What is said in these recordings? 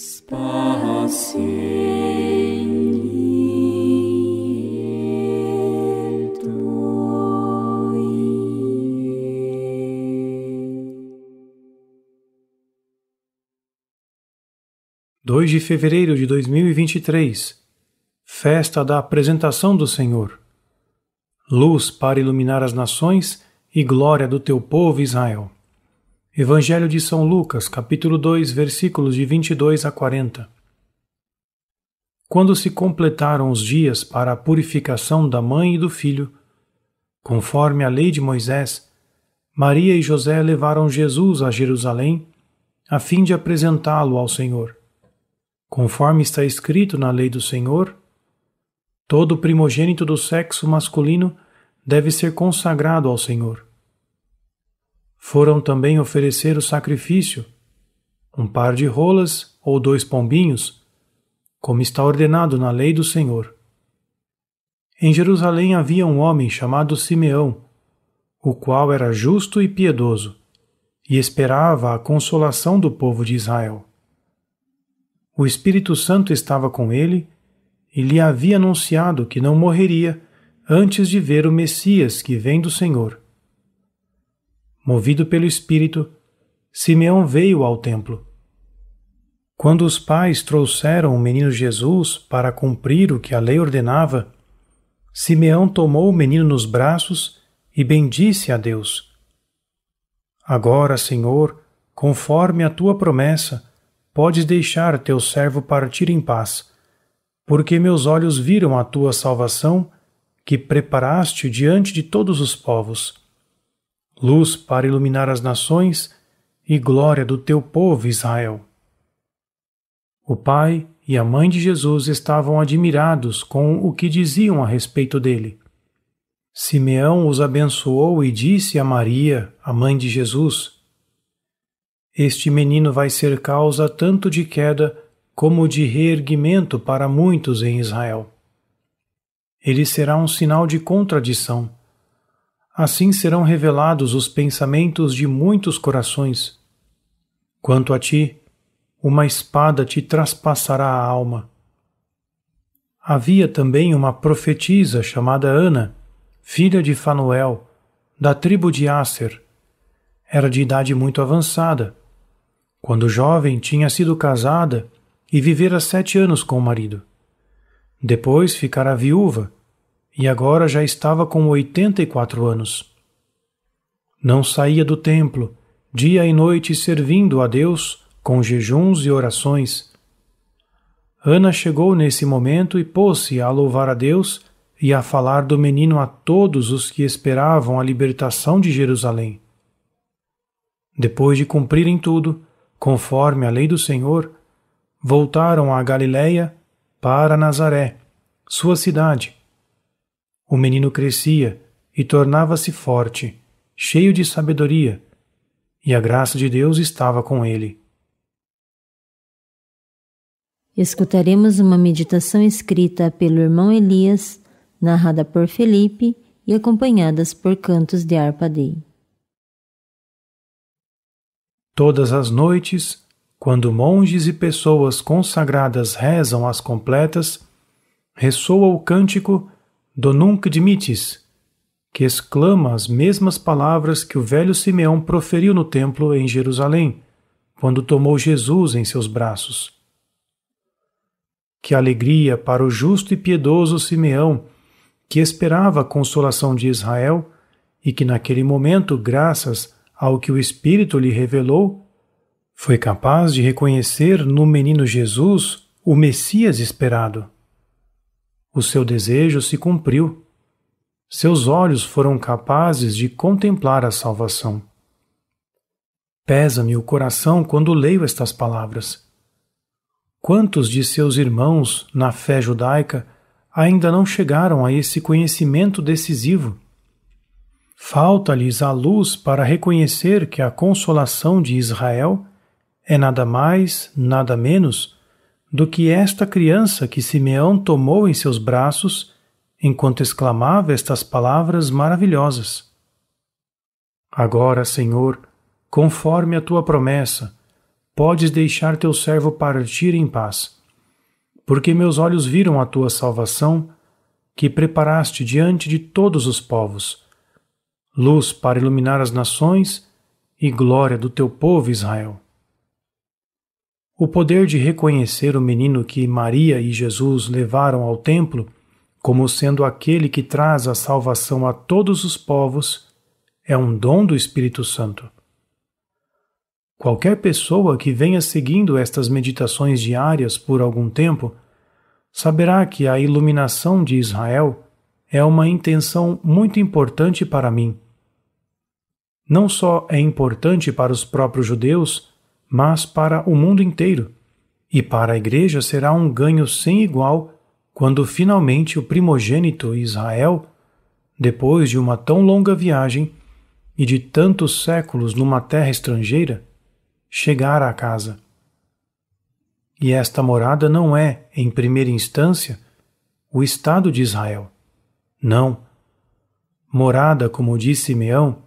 2 de fevereiro de 2023 Festa da Apresentação do Senhor. Luz para iluminar as nações e glória do teu povo Israel. Evangelho de São Lucas, capítulo 2, versículos de 22 a 40. Quando se completaram os dias para a purificação da mãe e do filho, conforme a lei de Moisés, Maria e José levaram Jesus a Jerusalém a fim de apresentá-lo ao Senhor. Conforme está escrito na lei do Senhor, todo primogênito do sexo masculino deve ser consagrado ao Senhor foram também oferecer o sacrifício, um par de rolas ou dois pombinhos, como está ordenado na lei do Senhor. Em Jerusalém havia um homem chamado Simeão, o qual era justo e piedoso, e esperava a consolação do povo de Israel. O Espírito Santo estava com ele e lhe havia anunciado que não morreria antes de ver o Messias que vem do Senhor movido pelo Espírito, Simeão veio ao templo. Quando os pais trouxeram o menino Jesus para cumprir o que a lei ordenava, Simeão tomou o menino nos braços e bendisse a Deus. Agora, Senhor, conforme a tua promessa, podes deixar teu servo partir em paz, porque meus olhos viram a tua salvação, que preparaste diante de todos os povos luz para iluminar as nações e glória do teu povo Israel. O pai e a mãe de Jesus estavam admirados com o que diziam a respeito dele. Simeão os abençoou e disse a Maria, a mãe de Jesus: Este menino vai ser causa tanto de queda como de reerguimento para muitos em Israel. Ele será um sinal de contradição Assim serão revelados os pensamentos de muitos corações. Quanto a ti, uma espada te traspassará a alma. Havia também uma profetisa chamada Ana, filha de Fanuel, da tribo de Asser. Era de idade muito avançada. Quando jovem, tinha sido casada e vivera sete anos com o marido. Depois ficara viúva e agora já estava com 84 anos. Não saía do templo, dia e noite servindo a Deus com jejuns e orações. Ana chegou nesse momento e pôs-se a louvar a Deus e a falar do menino a todos os que esperavam a libertação de Jerusalém. Depois de cumprirem tudo, conforme a lei do Senhor, voltaram a Galiléia para Nazaré, sua cidade, o menino crescia e tornava-se forte, cheio de sabedoria, e a graça de Deus estava com ele. Escutaremos uma meditação escrita pelo irmão Elias, narrada por Felipe e acompanhadas por cantos de Arpadei. Todas as noites, quando monges e pessoas consagradas rezam as completas, ressoa o cântico Donunc dimitis, que exclama as mesmas palavras que o velho Simeão proferiu no templo em Jerusalém, quando tomou Jesus em seus braços. Que alegria para o justo e piedoso Simeão, que esperava a consolação de Israel e que naquele momento, graças ao que o Espírito lhe revelou, foi capaz de reconhecer no menino Jesus o Messias esperado. O seu desejo se cumpriu. Seus olhos foram capazes de contemplar a salvação. Pesa-me o coração quando leio estas palavras. Quantos de seus irmãos na fé judaica ainda não chegaram a esse conhecimento decisivo? Falta-lhes a luz para reconhecer que a consolação de Israel é nada mais, nada menos do que esta criança que Simeão tomou em seus braços enquanto exclamava estas palavras maravilhosas. Agora, Senhor, conforme a tua promessa, podes deixar teu servo partir em paz, porque meus olhos viram a tua salvação, que preparaste diante de todos os povos, luz para iluminar as nações e glória do teu povo Israel. O poder de reconhecer o menino que Maria e Jesus levaram ao templo como sendo aquele que traz a salvação a todos os povos é um dom do Espírito Santo. Qualquer pessoa que venha seguindo estas meditações diárias por algum tempo saberá que a iluminação de Israel é uma intenção muito importante para mim. Não só é importante para os próprios judeus, mas para o mundo inteiro. E para a Igreja será um ganho sem igual quando finalmente o primogênito Israel, depois de uma tão longa viagem e de tantos séculos numa terra estrangeira, chegar à casa. E esta morada não é, em primeira instância, o Estado de Israel. Não. Morada, como disse Simeão,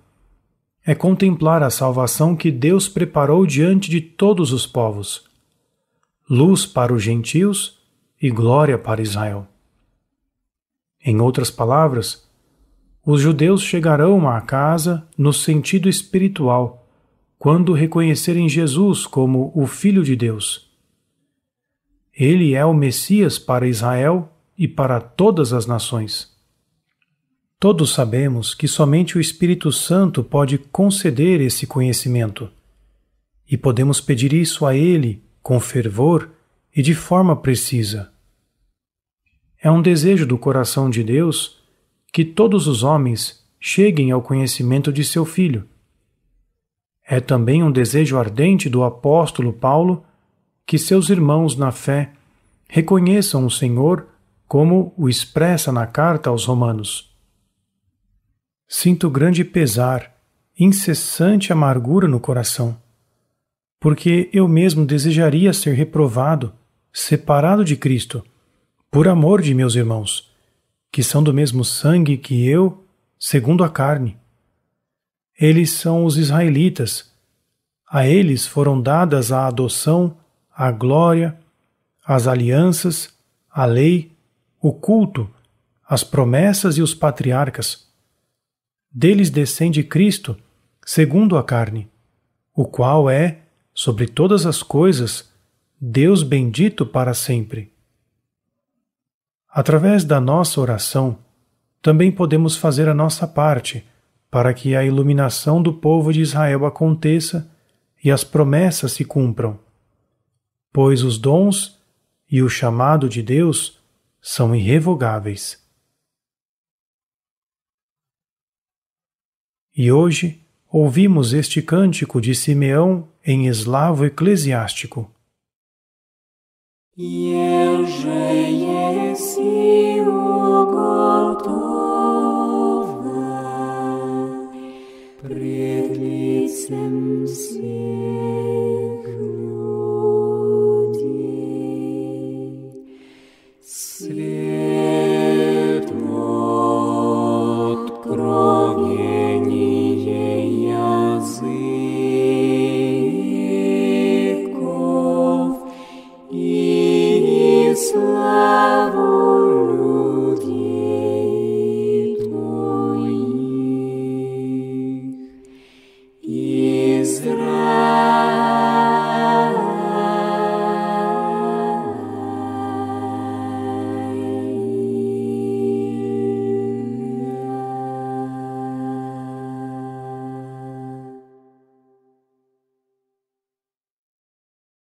é contemplar a salvação que Deus preparou diante de todos os povos luz para os gentios e glória para Israel. Em outras palavras, os judeus chegarão à casa no sentido espiritual, quando reconhecerem Jesus como o Filho de Deus. Ele é o Messias para Israel e para todas as nações. Todos sabemos que somente o Espírito Santo pode conceder esse conhecimento. E podemos pedir isso a Ele com fervor e de forma precisa. É um desejo do coração de Deus que todos os homens cheguem ao conhecimento de seu Filho. É também um desejo ardente do apóstolo Paulo que seus irmãos na fé reconheçam o Senhor como o expressa na carta aos Romanos. Sinto grande pesar, incessante amargura no coração, porque eu mesmo desejaria ser reprovado, separado de Cristo, por amor de meus irmãos, que são do mesmo sangue que eu, segundo a carne. Eles são os israelitas. A eles foram dadas a adoção, a glória, as alianças, a lei, o culto, as promessas e os patriarcas deles descende Cristo, segundo a carne, o qual é, sobre todas as coisas, Deus bendito para sempre. Através da nossa oração, também podemos fazer a nossa parte para que a iluminação do povo de Israel aconteça e as promessas se cumpram. Pois os dons e o chamado de Deus são irrevogáveis. E hoje ouvimos este cântico de Simeão em eslavo eclesiástico. Свет от крови